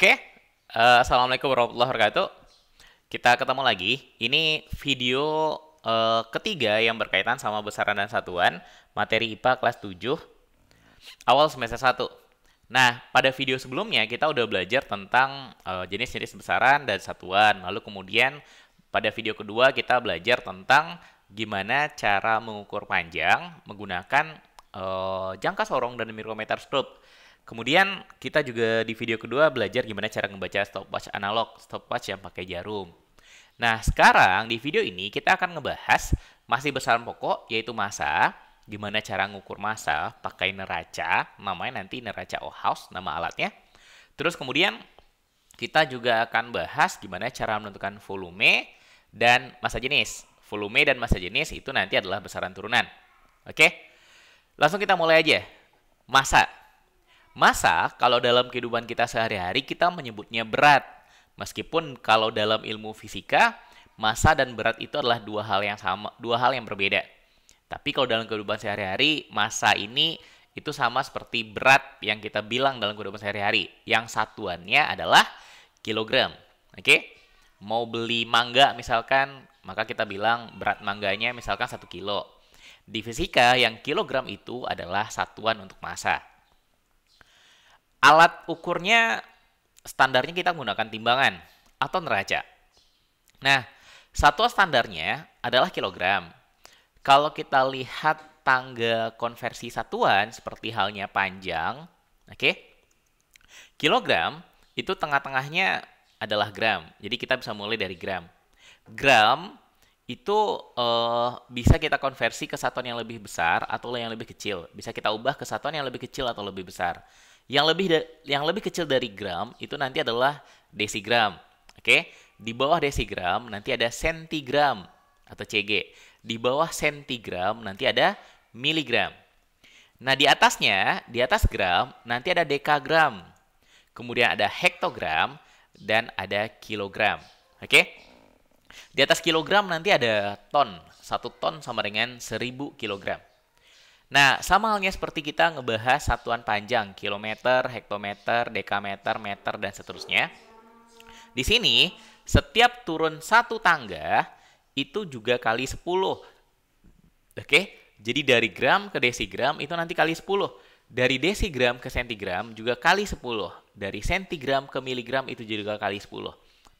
Oke, okay? uh, eh, assalamualaikum warahmatullahi wabarakatuh. Kita ketemu lagi. Ini video uh, ketiga yang berkaitan sama besaran dan satuan, materi IPA kelas 7, awal semester 1. Nah, pada video sebelumnya kita udah belajar tentang eh, jenis-jenis uh, besaran dan satuan. Lalu kemudian pada video kedua kita belajar tentang gimana cara mengukur panjang menggunakan uh, jangka sorong dan mikrometer strobe. Kemudian kita juga di video kedua belajar gimana cara membaca stopwatch analog, stopwatch yang pakai jarum. Nah, sekarang di video ini kita akan ngebahas masih besaran pokok yaitu masa, gimana cara ngukur masa pakai neraca, namanya nanti neraca house nama alatnya. Terus kemudian kita juga akan bahas gimana cara menentukan volume dan masa jenis. Volume dan masa jenis itu nanti adalah besaran turunan. Oke. Langsung kita mulai aja. Masa Masa kalau dalam kehidupan kita sehari-hari kita menyebutnya berat? Meskipun kalau dalam ilmu fisika, masa dan berat itu adalah dua hal yang sama, dua hal yang berbeda. Tapi kalau dalam kehidupan sehari-hari, masa ini itu sama seperti berat yang kita bilang dalam kehidupan sehari-hari. Yang satuannya adalah kilogram. Oke? Okay? Mau beli mangga misalkan, maka kita bilang berat mangganya misalkan satu kilo. Di fisika, yang kilogram itu adalah satuan untuk massa. Alat ukurnya standarnya kita menggunakan timbangan atau neraca. Nah, satuan standarnya adalah kilogram. Kalau kita lihat tangga konversi satuan seperti halnya panjang, oke? Okay? Kilogram itu tengah-tengahnya adalah gram. Jadi kita bisa mulai dari gram. Gram itu uh, bisa kita konversi ke satuan yang lebih besar atau yang lebih kecil. Bisa kita ubah ke satuan yang lebih kecil atau lebih besar. Yang lebih yang lebih kecil dari gram itu nanti adalah desigram. Oke. Di bawah desigram nanti ada sentigram atau CG. Di bawah sentigram nanti ada miligram. Nah, di atasnya, di atas gram nanti ada dekagram. Kemudian ada hektogram dan ada kilogram. Oke? Di atas kilogram nanti ada ton. Satu ton sama dengan seribu kilogram. Nah, sama halnya seperti kita ngebahas satuan panjang, kilometer, hektometer, dekameter, meter, dan seterusnya. Di sini, setiap turun satu tangga, itu juga kali 10. Oke, jadi dari gram ke desigram itu nanti kali 10. Dari desigram ke sentigram juga kali 10. Dari sentigram ke miligram itu juga kali 10.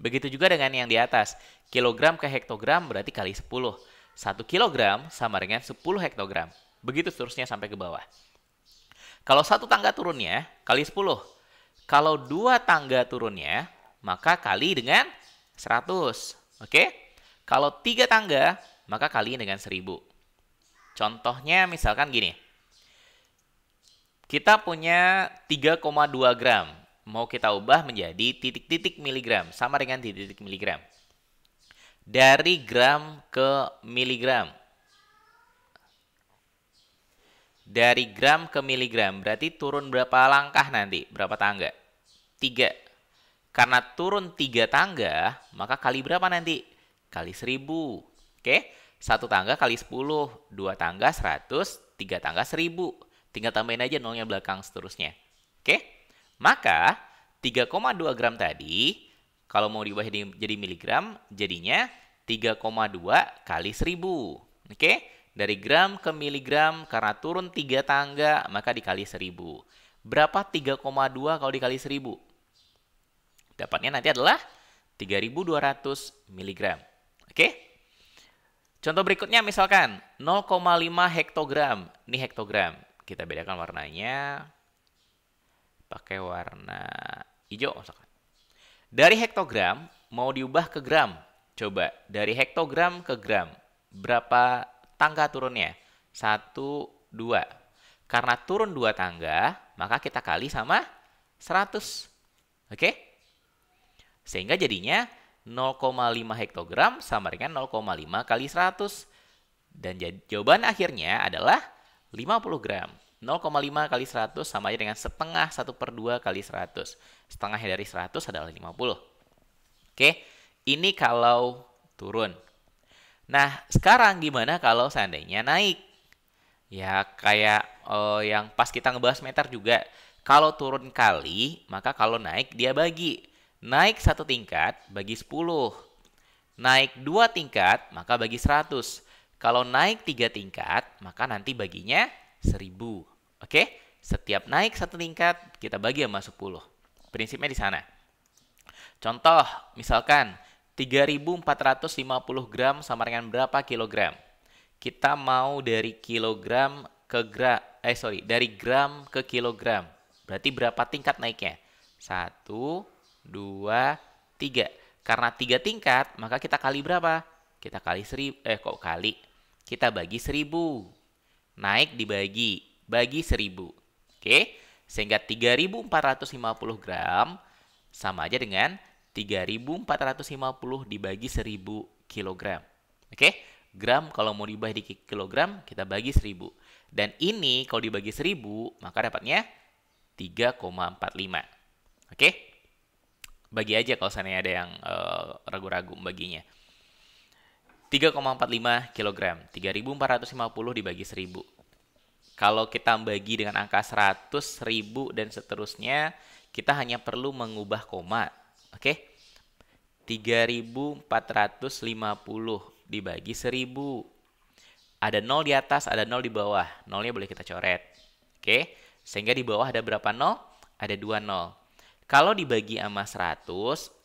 Begitu juga dengan yang di atas. Kilogram ke hektogram berarti kali 10. 1 kilogram sama dengan 10 hektogram. Begitu seterusnya sampai ke bawah. Kalau satu tangga turunnya, kali 10. Kalau dua tangga turunnya, maka kali dengan 100. Oke? Kalau tiga tangga, maka kali dengan 1000. Contohnya misalkan gini. Kita punya 3,2 gram. Mau kita ubah menjadi titik-titik miligram. Sama dengan titik-titik miligram. Dari gram ke miligram. dari gram ke miligram. Berarti turun berapa langkah nanti? Berapa tangga? Tiga. Karena turun tiga tangga, maka kali berapa nanti? Kali seribu. Oke? Satu tangga kali sepuluh. Dua tangga seratus. Tiga tangga seribu. Tinggal tambahin aja nolnya belakang seterusnya. Oke? Maka 3,2 gram tadi kalau mau diubah jadi miligram jadinya 3,2 kali seribu, Oke? Dari gram ke miligram karena turun 3 tangga maka dikali 1000. Berapa 3,2 kalau dikali 1000? Dapatnya nanti adalah 3200 miligram. Oke? Contoh berikutnya misalkan 0,5 hektogram. Ini hektogram. Kita bedakan warnanya pakai warna hijau misalkan. Dari hektogram mau diubah ke gram. Coba dari hektogram ke gram. Berapa tangga turunnya. 1, 2. Karena turun 2 tangga, maka kita kali sama 100. Oke? Okay? Sehingga jadinya 0,5 hektogram sama dengan 0,5 kali 100. Dan jawaban akhirnya adalah 50 gram. 0,5 kali 100 sama aja dengan setengah 1 per 2 kali 100. Setengahnya dari 100 adalah 50. Oke, ini kalau turun. Nah, sekarang gimana kalau seandainya naik? Ya, kayak uh, yang pas kita ngebahas meter juga. Kalau turun kali, maka kalau naik dia bagi. Naik satu tingkat bagi 10. Naik dua tingkat, maka bagi 100. Kalau naik tiga tingkat, maka nanti baginya 1000. Oke? Setiap naik satu tingkat, kita bagi sama 10. Prinsipnya di sana. Contoh, misalkan 3.450 gram sama dengan berapa kilogram? Kita mau dari kilogram ke gram, eh sorry, dari gram ke kilogram. Berarti berapa tingkat naiknya? Satu, dua, tiga. Karena tiga tingkat, maka kita kali berapa? Kita kali 1000, eh kok kali? Kita bagi seribu. Naik dibagi, bagi seribu. Oke, sehingga 3.450 gram sama aja dengan 3450 dibagi 1000 kg. Oke? Gram kalau mau dibagi di kilogram kita bagi 1000. Dan ini kalau dibagi 1000 maka dapatnya 3,45. Oke? Bagi aja kalau seandainya ada yang eh, ragu-ragu uh, membaginya. 3,45 kg. 3450 dibagi 1000 kalau kita bagi dengan angka 100, 1000, dan seterusnya, kita hanya perlu mengubah koma Oke. Okay? 3450 dibagi 1000. Ada 0 di atas, ada 0 di bawah. 0-nya boleh kita coret. Oke. Okay? Sehingga di bawah ada berapa 0? Ada 2 0. Kalau dibagi sama 100,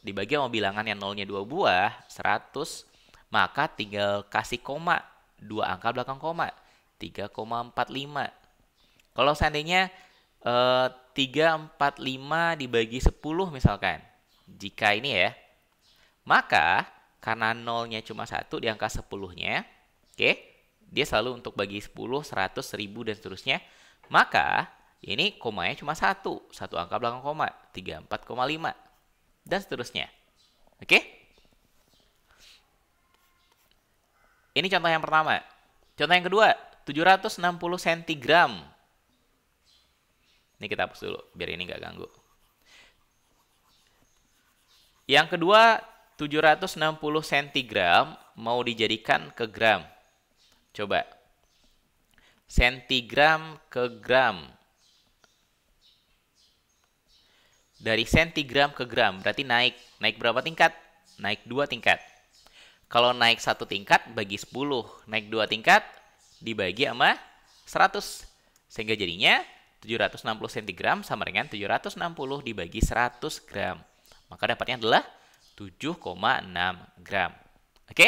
dibagi sama bilangan yang 0-nya 2 buah, 100, maka tinggal kasih koma. Dua angka belakang koma. 3,45. Kalau seandainya eh, 345 dibagi 10 misalkan jika ini ya, maka karena nolnya cuma satu di angka sepuluhnya, nya oke, okay, dia selalu untuk bagi 10, 100, 1000, dan seterusnya, maka ini komanya cuma satu, satu angka belakang koma, 34,5, dan seterusnya. Oke? Okay? Ini contoh yang pertama. Contoh yang kedua, 760 cm. Ini kita hapus dulu, biar ini nggak ganggu. Yang kedua, 760 sentigram mau dijadikan ke gram. Coba. Sentigram ke gram. Dari sentigram ke gram, berarti naik. Naik berapa tingkat? Naik dua tingkat. Kalau naik satu tingkat, bagi 10. Naik dua tingkat, dibagi sama 100. Sehingga jadinya 760 sentigram sama dengan 760 dibagi 100 gram. Maka dapatnya adalah 7,6 gram. Oke?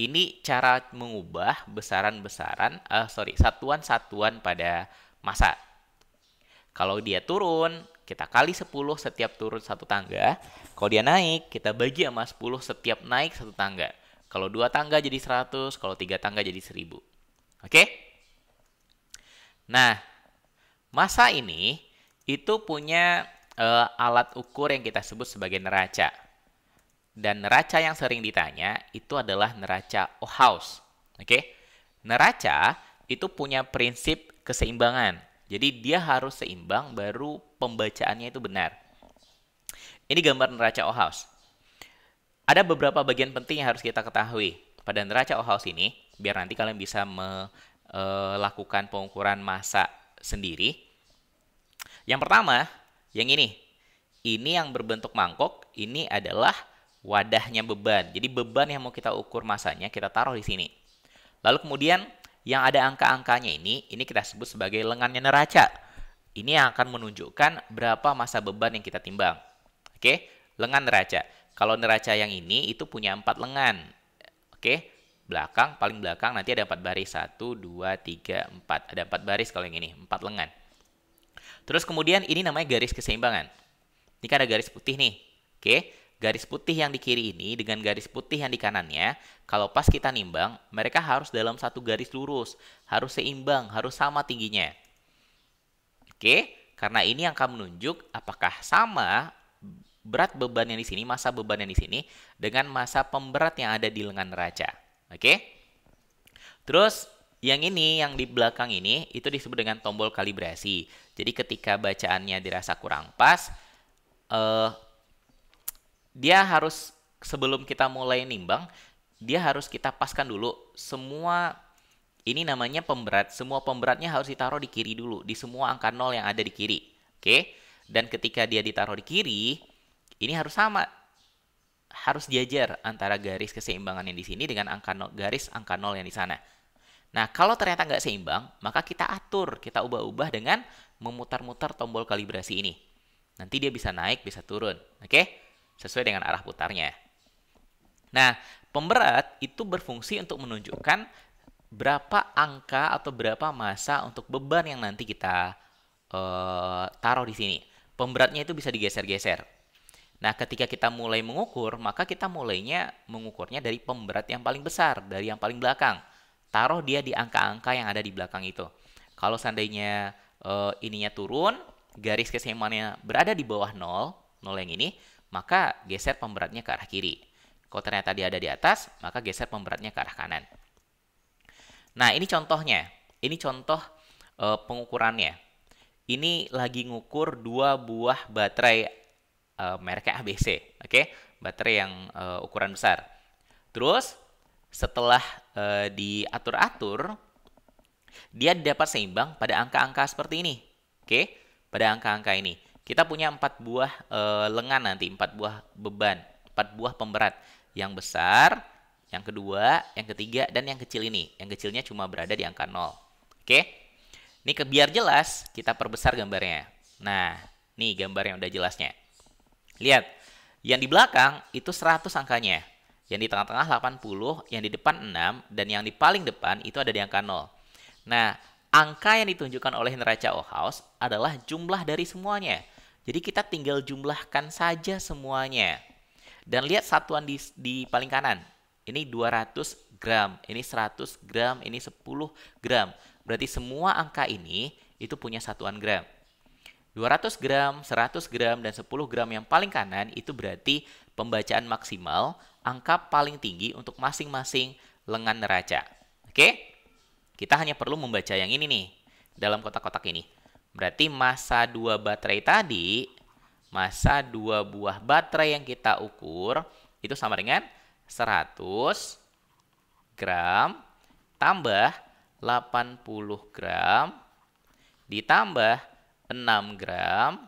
Ini cara mengubah besaran-besaran, uh, sorry, satuan-satuan pada masa. Kalau dia turun, kita kali 10 setiap turun satu tangga. Kalau dia naik, kita bagi sama 10 setiap naik satu tangga. Kalau dua tangga jadi 100, kalau tiga tangga jadi 1000. Oke? Nah, masa ini itu punya uh, alat ukur yang kita sebut sebagai neraca. Dan neraca yang sering ditanya itu adalah neraca Ohaus. Oke? Okay? Neraca itu punya prinsip keseimbangan. Jadi dia harus seimbang baru pembacaannya itu benar. Ini gambar neraca Ohaus. Ada beberapa bagian penting yang harus kita ketahui pada neraca Ohaus ini biar nanti kalian bisa melakukan eh, pengukuran masa sendiri. Yang pertama, yang ini. Ini yang berbentuk mangkok, ini adalah wadahnya beban. Jadi beban yang mau kita ukur masanya kita taruh di sini. Lalu kemudian yang ada angka-angkanya ini, ini kita sebut sebagai lengannya neraca. Ini yang akan menunjukkan berapa masa beban yang kita timbang. Oke, lengan neraca. Kalau neraca yang ini itu punya empat lengan. Oke, belakang, paling belakang nanti ada empat baris. Satu, dua, tiga, empat. Ada empat baris kalau yang ini, empat lengan. Terus kemudian ini namanya garis keseimbangan. Ini kan ada garis putih nih. Oke, garis putih yang di kiri ini dengan garis putih yang di kanannya, kalau pas kita nimbang, mereka harus dalam satu garis lurus, harus seimbang, harus sama tingginya. Oke, karena ini yang akan menunjuk apakah sama berat beban yang di sini, masa beban yang di sini, dengan masa pemberat yang ada di lengan raja, Oke? Terus, yang ini, yang di belakang ini, itu disebut dengan tombol kalibrasi. Jadi ketika bacaannya dirasa kurang pas, uh, dia harus sebelum kita mulai nimbang, dia harus kita paskan dulu semua ini namanya pemberat. Semua pemberatnya harus ditaruh di kiri dulu, di semua angka nol yang ada di kiri. Oke? Okay? Dan ketika dia ditaruh di kiri, ini harus sama harus diajar antara garis keseimbangan yang di sini dengan angka nol, garis angka nol yang di sana. Nah, kalau ternyata nggak seimbang, maka kita atur, kita ubah-ubah dengan memutar-mutar tombol kalibrasi ini. Nanti dia bisa naik, bisa turun, oke? Okay? Sesuai dengan arah putarnya. Nah, pemberat itu berfungsi untuk menunjukkan berapa angka atau berapa masa untuk beban yang nanti kita uh, taruh di sini. Pemberatnya itu bisa digeser-geser. Nah, ketika kita mulai mengukur, maka kita mulainya mengukurnya dari pemberat yang paling besar, dari yang paling belakang taruh dia di angka-angka yang ada di belakang itu. Kalau seandainya uh, ininya turun, garis keseimbangannya berada di bawah nol 0 yang ini, maka geser pemberatnya ke arah kiri. Kalau ternyata dia ada di atas, maka geser pemberatnya ke arah kanan. Nah, ini contohnya. Ini contoh uh, pengukurannya. Ini lagi ngukur dua buah baterai uh, merek ABC, oke? Okay? Baterai yang uh, ukuran besar. Terus setelah e, diatur-atur dia dapat seimbang pada angka-angka seperti ini. Oke, pada angka-angka ini. Kita punya empat buah e, lengan nanti, empat buah beban, empat buah pemberat. Yang besar, yang kedua, yang ketiga, dan yang kecil ini. Yang kecilnya cuma berada di angka 0. Oke? Ini ke, biar jelas, kita perbesar gambarnya. Nah, ini gambar yang udah jelasnya. Lihat, yang di belakang itu 100 angkanya yang di tengah-tengah 80, yang di depan 6, dan yang di paling depan itu ada di angka 0. Nah, angka yang ditunjukkan oleh neraca House adalah jumlah dari semuanya. Jadi kita tinggal jumlahkan saja semuanya. Dan lihat satuan di, di paling kanan. Ini 200 gram, ini 100 gram, ini 10 gram. Berarti semua angka ini itu punya satuan gram. 200 gram, 100 gram, dan 10 gram yang paling kanan itu berarti pembacaan maksimal angka paling tinggi untuk masing-masing lengan neraca. Oke? Kita hanya perlu membaca yang ini nih, dalam kotak-kotak ini. Berarti masa dua baterai tadi, masa dua buah baterai yang kita ukur, itu sama dengan 100 gram tambah 80 gram ditambah 6 gram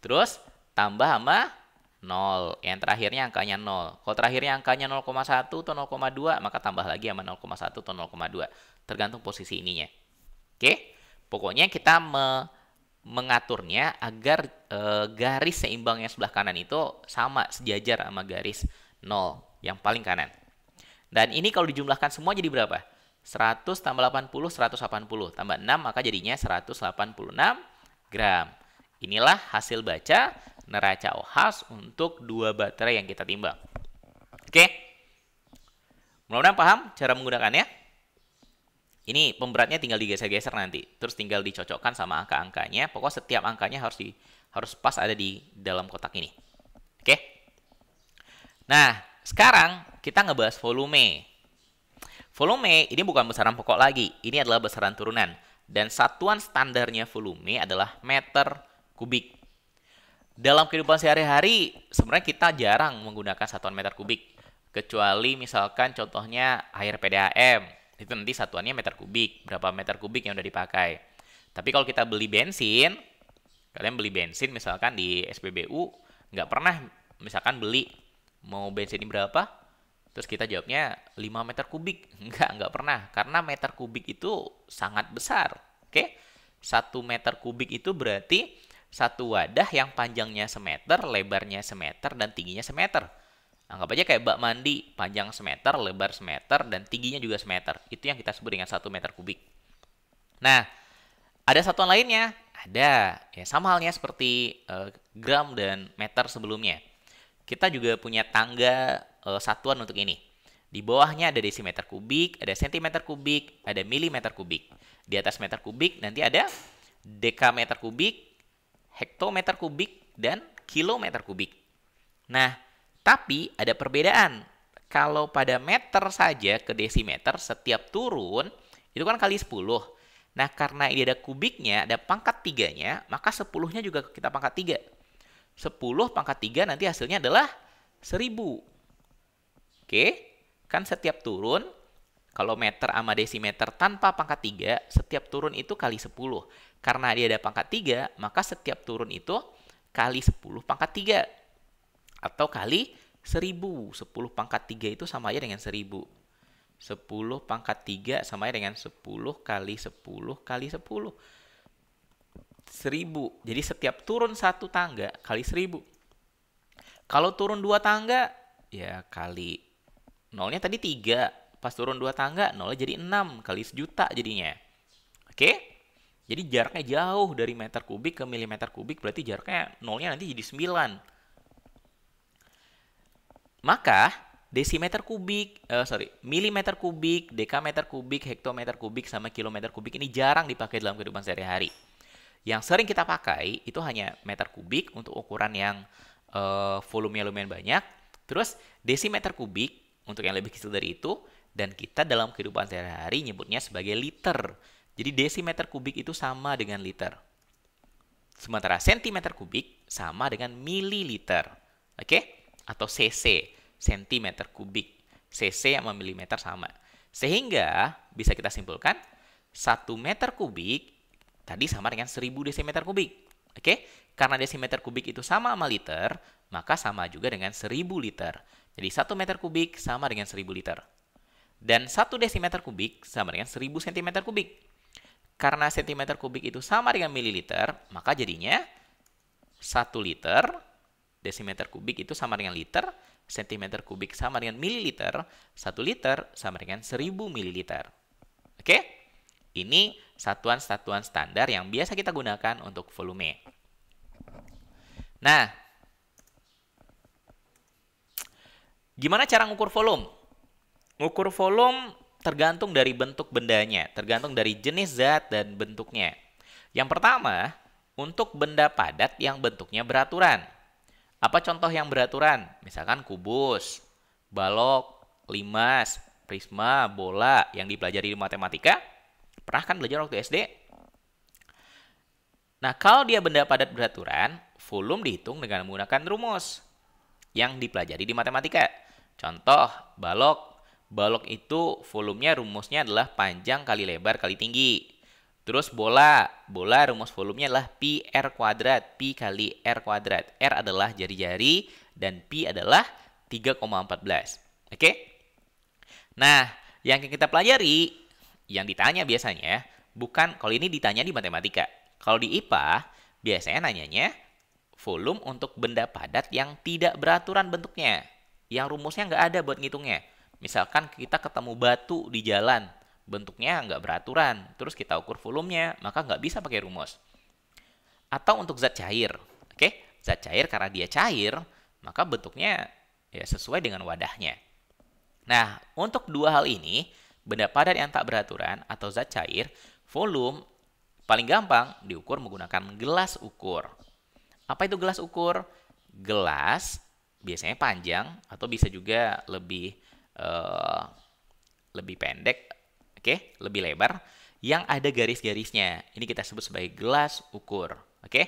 terus tambah sama 0. Yang terakhirnya angkanya 0. Kalau terakhirnya angkanya 0,1 atau 0,2, maka tambah lagi sama 0,1 atau 0,2. Tergantung posisi ininya. Oke? Pokoknya kita me mengaturnya agar e, garis seimbang yang sebelah kanan itu sama sejajar sama garis 0 yang paling kanan. Dan ini kalau dijumlahkan semua jadi berapa? 100 tambah 80, 180. Tambah 6, maka jadinya 186 gram. Inilah hasil baca neraca OHAS untuk dua baterai yang kita timbang. Oke? Mudah-mudahan paham cara menggunakannya. Ini pemberatnya tinggal digeser-geser nanti, terus tinggal dicocokkan sama angka-angkanya. Pokoknya setiap angkanya harus di harus pas ada di dalam kotak ini. Oke? Nah, sekarang kita ngebahas volume. Volume ini bukan besaran pokok lagi, ini adalah besaran turunan. Dan satuan standarnya volume adalah meter kubik dalam kehidupan sehari-hari sebenarnya kita jarang menggunakan satuan meter kubik kecuali misalkan contohnya air PDAM itu nanti satuannya meter kubik berapa meter kubik yang udah dipakai tapi kalau kita beli bensin kalian beli bensin misalkan di SPBU nggak pernah misalkan beli mau bensin berapa terus kita jawabnya 5 meter kubik nggak nggak pernah karena meter kubik itu sangat besar oke satu meter kubik itu berarti satu wadah yang panjangnya semeter, lebarnya semeter, dan tingginya semeter. Anggap aja kayak bak mandi, panjang semeter, lebar semeter, dan tingginya juga semeter. Itu yang kita sebut dengan satu meter kubik. Nah, ada satuan lainnya. Ada, ya sama halnya seperti uh, gram dan meter sebelumnya. Kita juga punya tangga uh, satuan untuk ini. Di bawahnya ada desimeter kubik, ada sentimeter kubik, ada milimeter kubik. Di atas meter kubik nanti ada dekameter kubik, hektometer kubik, dan kilometer kubik. Nah, tapi ada perbedaan. Kalau pada meter saja ke desimeter setiap turun itu kan kali 10. Nah, karena ini ada kubiknya, ada pangkat tiganya, maka 10-nya juga kita pangkat 3. 10 pangkat 3 nanti hasilnya adalah 1000. Oke, kan setiap turun kalau meter sama desimeter tanpa pangkat 3, setiap turun itu kali 10. Karena dia ada pangkat 3, maka setiap turun itu kali 10 pangkat 3. Atau kali 1000. 10 pangkat 3 itu sama aja dengan 1000. 10 pangkat 3 sama aja dengan 10 kali 10 kali 10. 1000. Jadi setiap turun satu tangga kali 1000. Kalau turun dua tangga, ya kali nolnya tadi 3, Pas turun dua tangga, nolnya jadi 6 kali sejuta jadinya. Oke? Jadi jaraknya jauh dari meter kubik ke milimeter kubik, berarti jaraknya nolnya nanti jadi 9. Maka desimeter kubik, uh, sorry, milimeter kubik, dekameter kubik, hektometer kubik, sama kilometer kubik ini jarang dipakai dalam kehidupan sehari-hari. Yang sering kita pakai itu hanya meter kubik untuk ukuran yang uh, volumenya lumayan banyak. Terus desimeter kubik untuk yang lebih kecil dari itu dan kita dalam kehidupan sehari-hari nyebutnya sebagai liter. Jadi desimeter kubik itu sama dengan liter. Sementara sentimeter kubik sama dengan mililiter. Oke? Okay? Atau cc, sentimeter kubik. Cc sama milimeter sama. Sehingga bisa kita simpulkan 1 meter kubik tadi sama dengan 1000 desimeter kubik. Oke? Okay? Karena desimeter kubik itu sama sama liter, maka sama juga dengan 1000 liter. Jadi 1 meter kubik sama dengan 1000 liter. Dan 1 desimeter kubik sama dengan 1000 cm kubik. Karena cm kubik itu sama dengan mililiter, maka jadinya 1 liter desimeter kubik itu sama dengan liter, cm kubik sama dengan mililiter, 1 liter sama dengan 1000 mililiter. Oke? Ini satuan-satuan standar yang biasa kita gunakan untuk volume. Nah, gimana cara ngukur volume? Ngukur volume tergantung dari bentuk bendanya, tergantung dari jenis zat dan bentuknya. Yang pertama, untuk benda padat yang bentuknya beraturan. Apa contoh yang beraturan? Misalkan kubus, balok, limas, prisma, bola yang dipelajari di matematika. Pernah kan belajar waktu SD? Nah, kalau dia benda padat beraturan, volume dihitung dengan menggunakan rumus yang dipelajari di matematika. Contoh, balok Balok itu volumenya rumusnya adalah panjang kali lebar kali tinggi. Terus bola, bola rumus volumenya adalah pi r kuadrat, pi kali r kuadrat. R adalah jari-jari dan pi adalah 3,14. Oke? Nah, yang kita pelajari, yang ditanya biasanya, bukan kalau ini ditanya di matematika. Kalau di IPA, biasanya nanyanya volume untuk benda padat yang tidak beraturan bentuknya. Yang rumusnya nggak ada buat ngitungnya. Misalkan kita ketemu batu di jalan, bentuknya nggak beraturan, terus kita ukur volumenya, maka nggak bisa pakai rumus. Atau untuk zat cair, oke? Okay? Zat cair karena dia cair, maka bentuknya ya sesuai dengan wadahnya. Nah, untuk dua hal ini, benda padat yang tak beraturan atau zat cair, volume paling gampang diukur menggunakan gelas ukur. Apa itu gelas ukur? Gelas biasanya panjang atau bisa juga lebih Eh, lebih pendek, oke, okay? lebih lebar, yang ada garis-garisnya. Ini kita sebut sebagai gelas ukur, oke? Okay?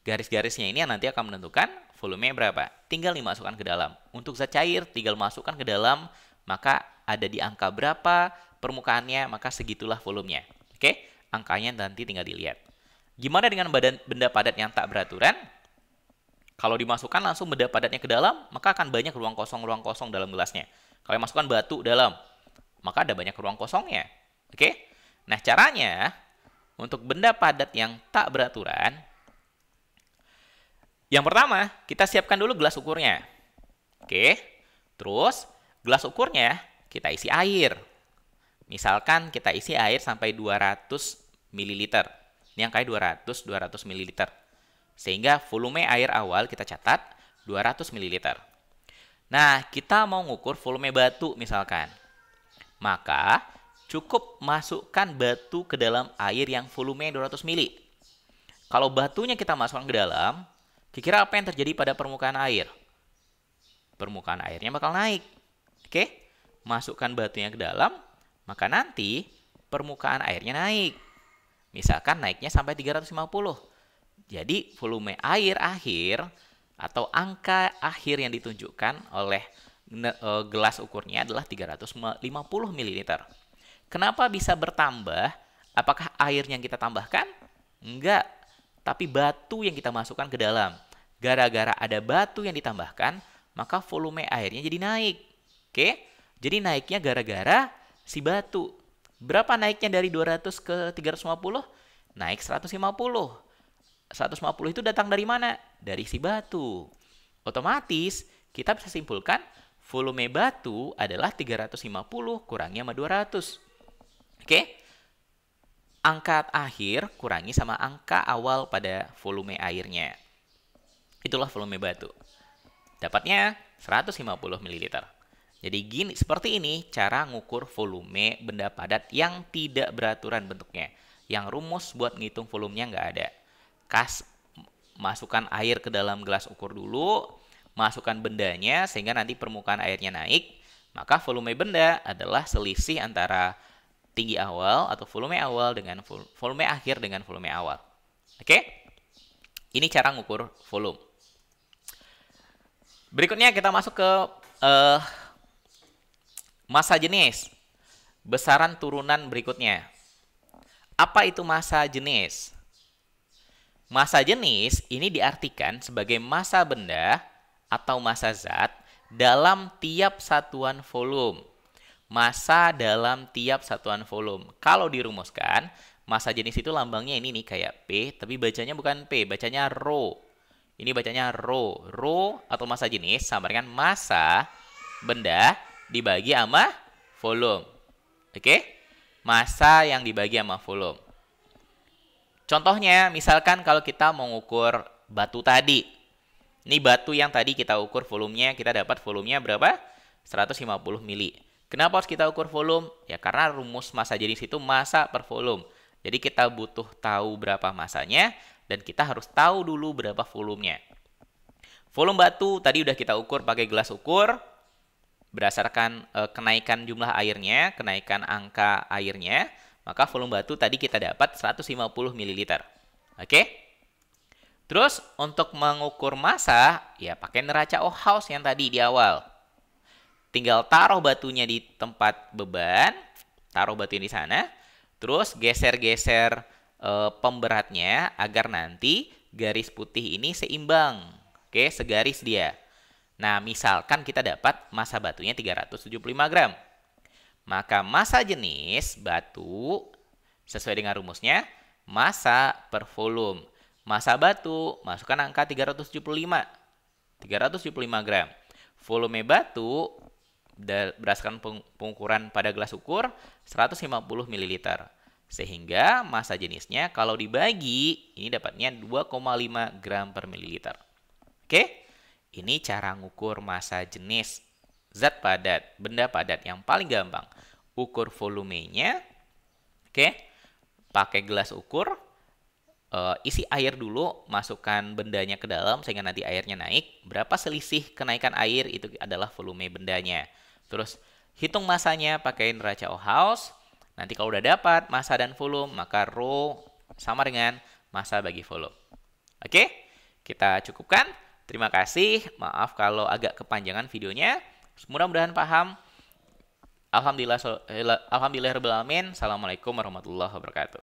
Garis-garisnya ini yang nanti akan menentukan volumenya berapa. Tinggal dimasukkan ke dalam. Untuk zat cair, tinggal masukkan ke dalam, maka ada di angka berapa permukaannya, maka segitulah volumenya, oke? Okay? Angkanya nanti tinggal dilihat. Gimana dengan badan benda padat yang tak beraturan? Kalau dimasukkan langsung benda padatnya ke dalam, maka akan banyak ruang kosong-ruang kosong dalam gelasnya. Kalian masukkan batu dalam, maka ada banyak ruang kosongnya. Oke? Nah, caranya untuk benda padat yang tak beraturan, yang pertama, kita siapkan dulu gelas ukurnya. Oke? Terus, gelas ukurnya kita isi air. Misalkan kita isi air sampai 200 ml. Ini angkanya 200, 200 ml. Sehingga volume air awal kita catat 200 ml. Nah, kita mau ngukur volume batu misalkan. Maka, cukup masukkan batu ke dalam air yang volume 200 ml. Kalau batunya kita masukkan ke dalam, kira-kira apa yang terjadi pada permukaan air? Permukaan airnya bakal naik. Oke? Masukkan batunya ke dalam, maka nanti permukaan airnya naik. Misalkan naiknya sampai 350. Jadi, volume air akhir atau angka akhir yang ditunjukkan oleh e, gelas ukurnya adalah 350 ml. Kenapa bisa bertambah? Apakah air yang kita tambahkan? Enggak, tapi batu yang kita masukkan ke dalam. Gara-gara ada batu yang ditambahkan, maka volume airnya jadi naik. Oke? Jadi naiknya gara-gara si batu. Berapa naiknya dari 200 ke 350? Naik 150. 150 itu datang dari mana? Dari si batu. Otomatis kita bisa simpulkan volume batu adalah 350 kurangi sama 200. Oke? Angka akhir kurangi sama angka awal pada volume airnya. Itulah volume batu. Dapatnya 150 ml. Jadi gini, seperti ini cara ngukur volume benda padat yang tidak beraturan bentuknya. Yang rumus buat ngitung volumenya nggak ada kas masukkan air ke dalam gelas ukur dulu, masukkan bendanya sehingga nanti permukaan airnya naik, maka volume benda adalah selisih antara tinggi awal atau volume awal dengan volume akhir dengan volume awal. Oke? Okay? Ini cara ngukur volume. Berikutnya kita masuk ke uh, massa jenis. Besaran turunan berikutnya. Apa itu masa jenis? Masa jenis ini diartikan sebagai masa benda atau masa zat dalam tiap satuan volume. Masa dalam tiap satuan volume. Kalau dirumuskan, masa jenis itu lambangnya ini nih kayak P, tapi bacanya bukan P, bacanya rho. Ini bacanya rho. Rho atau masa jenis sama dengan masa benda dibagi sama volume. Oke? Okay? Massa yang dibagi sama volume. Contohnya, misalkan kalau kita mengukur batu tadi. Ini batu yang tadi kita ukur volumenya, kita dapat volumenya berapa? 150 mili. Kenapa harus kita ukur volume? Ya karena rumus massa jenis itu massa per volume. Jadi kita butuh tahu berapa massanya dan kita harus tahu dulu berapa volumenya. Volume batu tadi udah kita ukur pakai gelas ukur berdasarkan e, kenaikan jumlah airnya, kenaikan angka airnya. Maka volume batu tadi kita dapat 150 ml. Oke? Terus untuk mengukur massa, ya pakai neraca Ohaus yang tadi di awal. Tinggal taruh batunya di tempat beban, taruh batunya di sana, terus geser-geser e, pemberatnya agar nanti garis putih ini seimbang. Oke, segaris dia. Nah, misalkan kita dapat massa batunya 375 gram. Maka masa jenis batu sesuai dengan rumusnya masa per volume. Masa batu masukkan angka 375. 375 gram. Volume batu berdasarkan pengukuran pada gelas ukur 150 ml. Sehingga masa jenisnya kalau dibagi ini dapatnya 2,5 gram per mililiter. Oke? Ini cara ngukur masa jenis zat padat, benda padat yang paling gampang. Ukur volumenya, oke, okay? pakai gelas ukur, uh, isi air dulu, masukkan bendanya ke dalam sehingga nanti airnya naik. Berapa selisih kenaikan air itu adalah volume bendanya. Terus hitung masanya pakai neraca Ohaus. Nanti kalau udah dapat masa dan volume, maka rho sama dengan masa bagi volume. Oke, kita cukupkan. Terima kasih. Maaf kalau agak kepanjangan videonya. Mudah-mudahan paham. Alhamdulillah, eh, alhamdulillah, Assalamualaikum warahmatullah wabarakatuh.